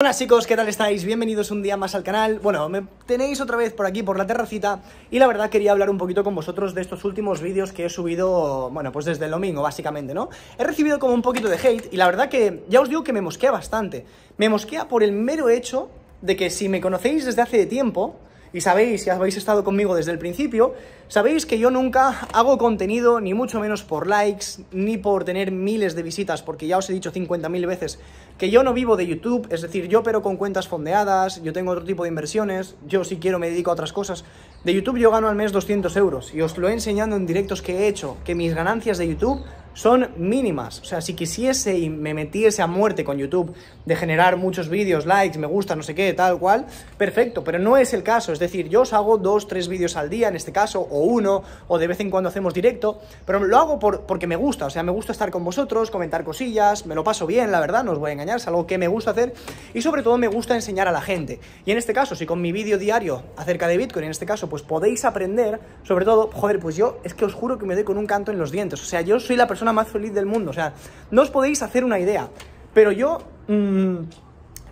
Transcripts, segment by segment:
Hola chicos, ¿qué tal estáis? Bienvenidos un día más al canal. Bueno, me tenéis otra vez por aquí, por la terracita, y la verdad quería hablar un poquito con vosotros de estos últimos vídeos que he subido, bueno, pues desde el domingo, básicamente, ¿no? He recibido como un poquito de hate, y la verdad que ya os digo que me mosquea bastante. Me mosquea por el mero hecho de que si me conocéis desde hace tiempo, y sabéis, si habéis estado conmigo desde el principio, sabéis que yo nunca hago contenido, ni mucho menos por likes, ni por tener miles de visitas, porque ya os he dicho 50.000 veces que yo no vivo de YouTube, es decir, yo pero con cuentas fondeadas, yo tengo otro tipo de inversiones, yo si quiero me dedico a otras cosas. De YouTube yo gano al mes 200 euros y os lo he enseñado en directos que he hecho, que mis ganancias de YouTube son mínimas. O sea, si quisiese y me metiese a muerte con YouTube de generar muchos vídeos, likes, me gusta, no sé qué, tal cual, perfecto, pero no es el caso. Es decir, yo os hago dos, tres vídeos al día en este caso, o uno, o de vez en cuando hacemos directo, pero lo hago por, porque me gusta. O sea, me gusta estar con vosotros, comentar cosillas, me lo paso bien, la verdad, no os voy a engañar, es algo que me gusta hacer y sobre todo me gusta enseñar a la gente. Y en este caso, si con mi vídeo diario acerca de Bitcoin, en este caso, pues podéis aprender, sobre todo, joder, pues yo es que os juro que me doy con un canto en los dientes. O sea, yo soy la persona la más feliz del mundo. O sea, no os podéis hacer una idea. Pero yo... Mm,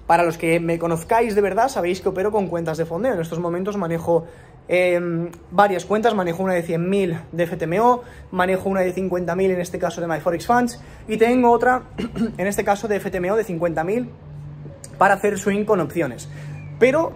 para los que me conozcáis de verdad, sabéis que opero con cuentas de fondeo. En estos momentos manejo em, varias cuentas, manejo una de 100.000 de FTMO, manejo una de 50.000 en este caso de MyForex Funds y tengo otra en este caso de FTMO de 50.000 para hacer swing con opciones. Pero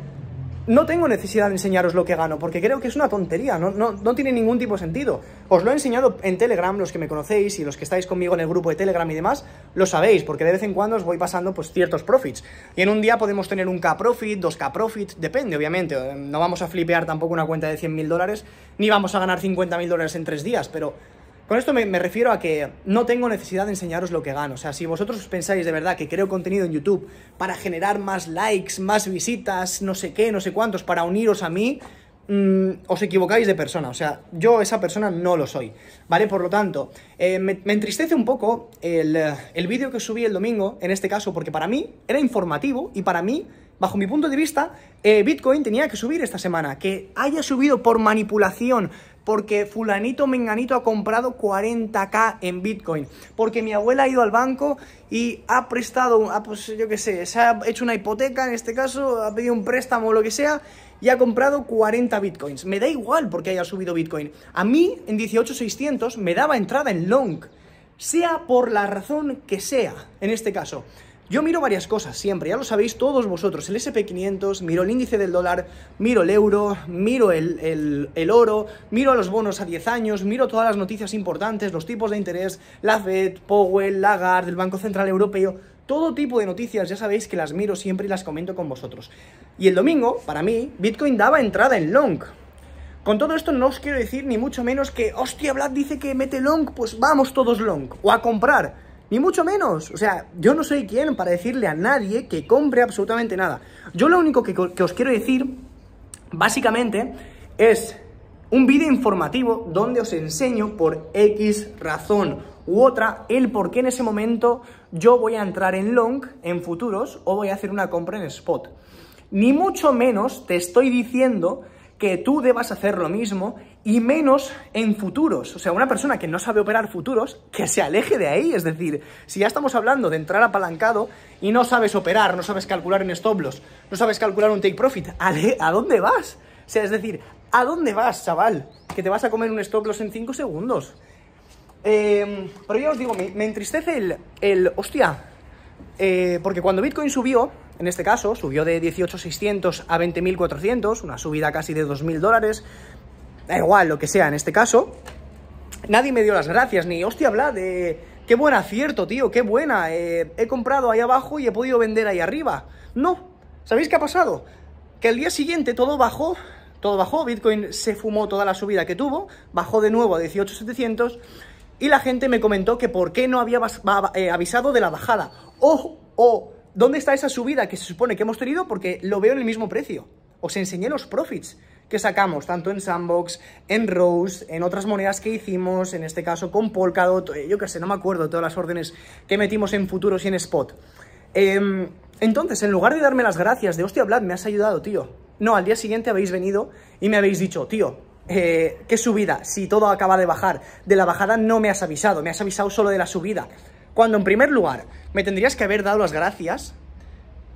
no tengo necesidad de enseñaros lo que gano, porque creo que es una tontería, no, no, no, tiene ningún tipo de sentido. Os lo he enseñado en Telegram, los que me conocéis y los que estáis conmigo en el grupo de Telegram y demás, lo sabéis, porque de vez en cuando os voy pasando pues, ciertos profits. Y en un día podemos tener un K-Profit, dos k Profit, depende, obviamente. No vamos a flipear tampoco una cuenta de mil dólares, ni vamos a ganar mil dólares en tres días, pero con esto me, refiero a que no tengo necesidad de enseñaros lo que gano. O sea, si vosotros pensáis de verdad que creo contenido en YouTube para generar más likes, más visitas, no sé qué, no sé cuántos, para uniros a mí, mm, os equivocáis de persona. O sea, yo esa persona no lo soy. ¿Vale? Por lo tanto, eh, me, entristece un poco el, el vídeo que subí el domingo, en este caso, porque para mí era informativo y para mí bajo mi punto de vista, eh, Bitcoin tenía que subir esta semana. Que haya subido por manipulación, porque fulanito menganito ha comprado 40k en Bitcoin, porque mi abuela ha ido al banco y ha prestado, ah, pues yo qué sé, se ha hecho una hipoteca en este caso, ha pedido un préstamo o lo que sea y ha comprado 40 Bitcoins. Me da igual porque haya subido Bitcoin. A mí en 18600 me daba entrada en long, sea por la razón que sea, en este caso. Yo miro varias cosas siempre, ya lo sabéis todos vosotros, el SP500, miro el índice del dólar, miro el euro, miro el, oro, miro los bonos a 10 años, miro todas las noticias importantes, los tipos de interés, la Fed, Powell, Lagarde, el Banco Central Europeo, todo tipo de noticias, ya sabéis que las miro siempre y las comento con vosotros. Y el domingo, para mí, Bitcoin daba entrada en long. Con todo esto no os quiero decir ni mucho menos que, hostia, Vlad dice que mete long, pues vamos todos long, o a comprar ni mucho menos. O sea, yo no soy quien para decirle a nadie que compre absolutamente nada. Yo lo único que, os quiero decir, básicamente, es un vídeo informativo donde os enseño por X razón u otra el por qué en ese momento yo voy a entrar en long en futuros o voy a hacer una compra en spot. Ni mucho menos te estoy diciendo que tú debas hacer lo mismo y menos en futuros. O sea, una persona que no sabe operar futuros, que se aleje de ahí. Es decir, si ya estamos hablando de entrar apalancado y no sabes operar, no sabes calcular en stop loss, no sabes calcular un take profit, ¿a dónde vas? O sea, es decir, ¿a dónde vas, chaval? Que te vas a comer un stop loss en 5 segundos. Em, pero ya os digo, me, entristece el, hostia. Eh, porque cuando Bitcoin subió, en este caso, subió de 18.600 a 20.400, una subida casi de 2.000 dólares, da igual lo que sea en este caso, nadie me dio las gracias, ni hostia, habla de qué buen acierto, tío, qué buena, eh, he comprado ahí abajo y he podido vender ahí arriba. No, ¿sabéis qué ha pasado? Que al día siguiente todo bajó, todo bajó, Bitcoin se fumó toda la subida que tuvo, bajó de nuevo a 18.700 y la gente me comentó que por qué no había eh, avisado de la bajada. ¡Ojo! Oh, ¿Dónde está esa subida que se supone que hemos tenido? Porque lo veo en el mismo precio. Os enseñé los profits que sacamos, tanto en Sandbox, en Rose, en otras monedas que hicimos, en este caso con Polkadot, eh, yo qué sé, no me acuerdo todas las órdenes que metimos en futuros y en spot. Em, entonces, en lugar de darme las gracias de, hostia, Vlad, me has ayudado, tío. No, al día siguiente habéis venido y me habéis dicho, tío, eh, ¿qué subida? Si todo acaba de bajar. De la bajada no me has avisado, me has avisado solo de la subida. Cuando en primer lugar me tendrías que haber dado las gracias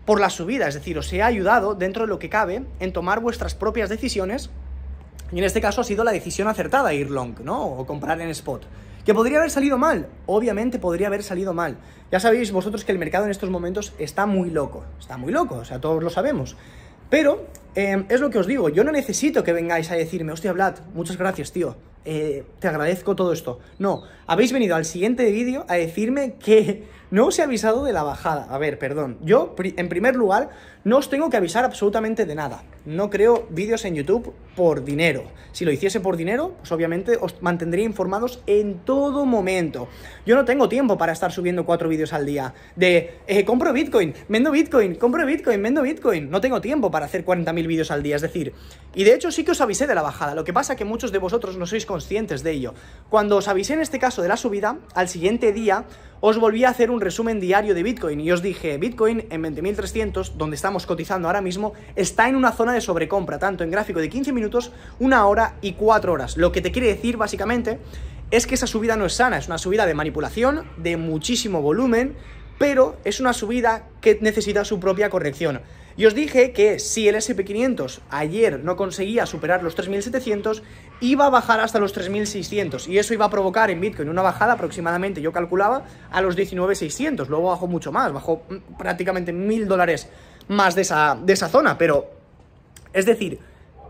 por la subida, es decir, os he ayudado dentro de lo que cabe en tomar vuestras propias decisiones y en este caso ha sido la decisión acertada ir long, ¿no? O comprar en spot. Que podría haber salido mal, obviamente podría haber salido mal. Ya sabéis vosotros que el mercado en estos momentos está muy loco, está muy loco, o sea, todos lo sabemos. Pero eh, es lo que os digo, yo no necesito que vengáis a decirme, hostia, Vlad, muchas gracias, tío, eh, te agradezco todo esto. No, habéis venido al siguiente vídeo a decirme que no os he avisado de la bajada. A ver, perdón. Yo, en primer lugar, no os tengo que avisar absolutamente de nada. No creo vídeos en YouTube por dinero. Si lo hiciese por dinero, pues obviamente os mantendría informados en todo momento. Yo no tengo tiempo para estar subiendo cuatro vídeos al día de eh, compro Bitcoin, vendo Bitcoin, compro Bitcoin, vendo Bitcoin. No tengo tiempo para hacer 40.000 vídeos al día, es decir. Y de hecho sí que os avisé de la bajada. Lo que pasa es que muchos de vosotros no sois conscientes de ello. Cuando os avisé en este caso de la subida, al siguiente día os volví a hacer un resumen diario de Bitcoin y os dije, Bitcoin en 20.300, donde estamos cotizando ahora mismo, está en una zona de sobrecompra, tanto en gráfico de 15 minutos, una hora y cuatro horas. Lo que te quiere decir básicamente es que esa subida no es sana, es una subida de manipulación, de muchísimo volumen, pero es una subida que necesita su propia corrección. Y os dije que si el SP500 ayer no conseguía superar los 3.700, iba a bajar hasta los 3.600 y eso iba a provocar en Bitcoin una bajada aproximadamente, yo calculaba, a los 19.600, luego bajó mucho más, bajó mm, prácticamente 1.000 dólares más de esa, zona, pero es decir,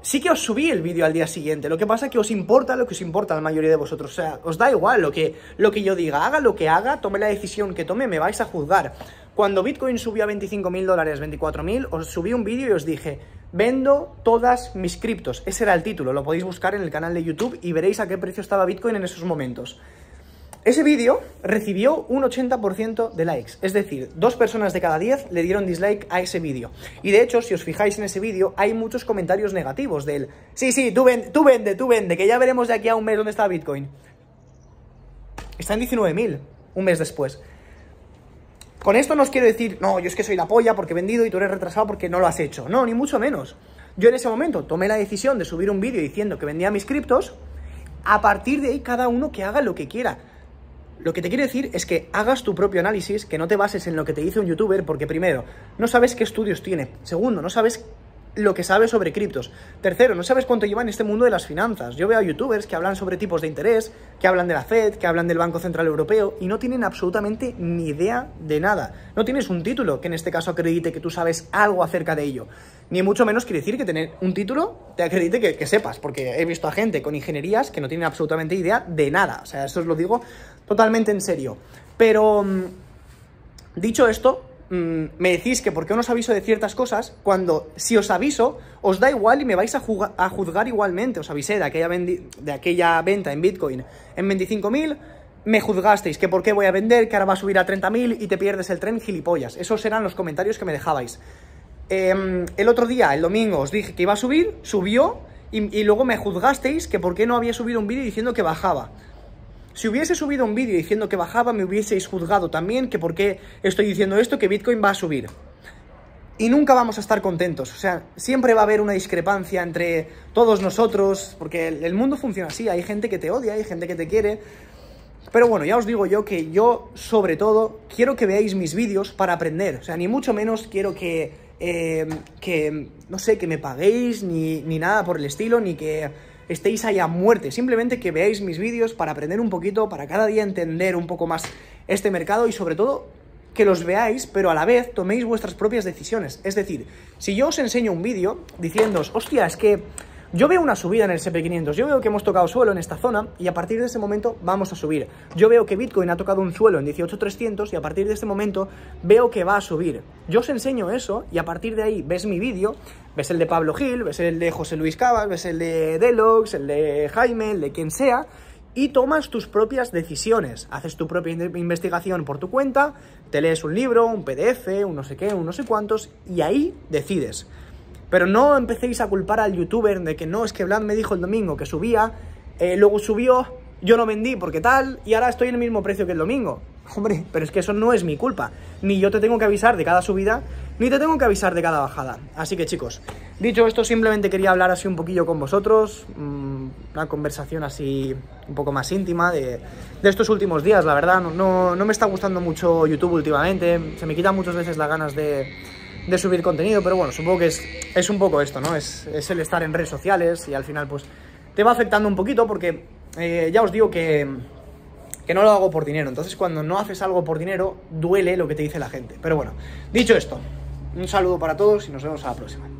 sí que os subí el vídeo al día siguiente, lo que pasa es que os importa lo que os importa a la mayoría de vosotros, o sea, os da igual lo que, lo que yo diga, haga lo que haga, tome la decisión que tome, me vais a juzgar, cuando Bitcoin subió a 25.000 dólares, 24.000, os subí un vídeo y os dije, vendo todas mis criptos. Ese era el título, lo podéis buscar en el canal de YouTube y veréis a qué precio estaba Bitcoin en esos momentos. Ese vídeo recibió un 80% de likes, es decir, dos personas de cada diez le dieron dislike a ese vídeo. Y de hecho, si os fijáis en ese vídeo, hay muchos comentarios negativos de él. sí, sí, tú, vende, tú vende, tú vende, que ya veremos de aquí a un mes dónde está Bitcoin. Está en 19.000, un mes después. Con esto no os quiero decir, no, yo es que soy la polla porque he vendido y tú eres retrasado porque no lo has hecho. No, ni mucho menos. Yo en ese momento tomé la decisión de subir un vídeo diciendo que vendía mis criptos. A partir de ahí, cada uno que haga lo que quiera. Lo que te quiero decir es que hagas tu propio análisis, que no te bases en lo que te dice un youtuber, porque primero, no sabes qué estudios tiene. Segundo, no sabes lo que sabes sobre criptos. Tercero, no sabes cuánto lleva en este mundo de las finanzas. Yo veo a youtubers que hablan sobre tipos de interés, que hablan de la Fed, que hablan del Banco Central Europeo y no tienen absolutamente ni idea de nada. No tienes un título que en este caso acredite que tú sabes algo acerca de ello. Ni mucho menos quiere decir que tener un título te acredite que, que sepas, porque he visto a gente con ingenierías que no tienen absolutamente idea de nada. O sea, eso os lo digo totalmente en serio. Pero, mm, dicho esto, Mm, me decís que por qué no os aviso de ciertas cosas, cuando si os aviso, os da igual y me vais a, juzgar igualmente. Os avisé de aquella, venta en Bitcoin en 25.000, me juzgasteis que por qué voy a vender, que ahora va a subir a 30.000 y te pierdes el tren, gilipollas. Esos eran los comentarios que me dejabais. Em, el otro día, el domingo, os dije que iba a subir, subió y, y luego me juzgasteis que por qué no había subido un vídeo diciendo que bajaba. Si hubiese subido un vídeo diciendo que bajaba, me hubieseis juzgado también que por qué estoy diciendo esto, que Bitcoin va a subir. Y nunca vamos a estar contentos. O sea, siempre va a haber una discrepancia entre todos nosotros, porque el mundo funciona así. Hay gente que te odia, hay gente que te quiere. Pero bueno, ya os digo yo que yo, sobre todo, quiero que veáis mis vídeos para aprender. O sea, ni mucho menos quiero que, eh, que no sé, que me paguéis ni, ni nada por el estilo, ni que estéis ahí a muerte, simplemente que veáis mis vídeos para aprender un poquito, para cada día entender un poco más este mercado y sobre todo que los veáis, pero a la vez toméis vuestras propias decisiones. Es decir, si yo os enseño un vídeo diciéndoos, hostia, es que yo veo una subida en el SP500, yo veo que hemos tocado suelo en esta zona y a partir de ese momento vamos a subir. Yo veo que Bitcoin ha tocado un suelo en 18.300 y a partir de este momento veo que va a subir. Yo os enseño eso y a partir de ahí ves mi vídeo, ves el de Pablo Gil, ves el de José Luis Cabas, ves el de Delox, el de Jaime, el de quien sea y tomas tus propias decisiones. Haces tu propia investigación por tu cuenta, te lees un libro, un PDF, un no sé qué, un no sé cuántos, y ahí decides. Pero no empecéis a culpar al youtuber de que no, es que Vlad me dijo el domingo que subía, eh, luego subió, yo no vendí porque tal, y ahora estoy en el mismo precio que el domingo. Hombre, pero es que eso no es mi culpa. Ni yo te tengo que avisar de cada subida, ni te tengo que avisar de cada bajada. Así que chicos, dicho esto, simplemente quería hablar así un poquillo con vosotros. Mm, una conversación así un poco más íntima de, estos últimos días, la verdad. No, no, no me está gustando mucho YouTube últimamente. Se me quitan muchas veces las ganas de de subir contenido, pero bueno, supongo que es, es un poco esto, ¿no? Es, es, el estar en redes sociales y al final pues te va afectando un poquito porque eh, ya os digo que, que no lo hago por dinero, entonces cuando no haces algo por dinero duele lo que te dice la gente. Pero bueno, dicho esto, un saludo para todos y nos vemos a la próxima.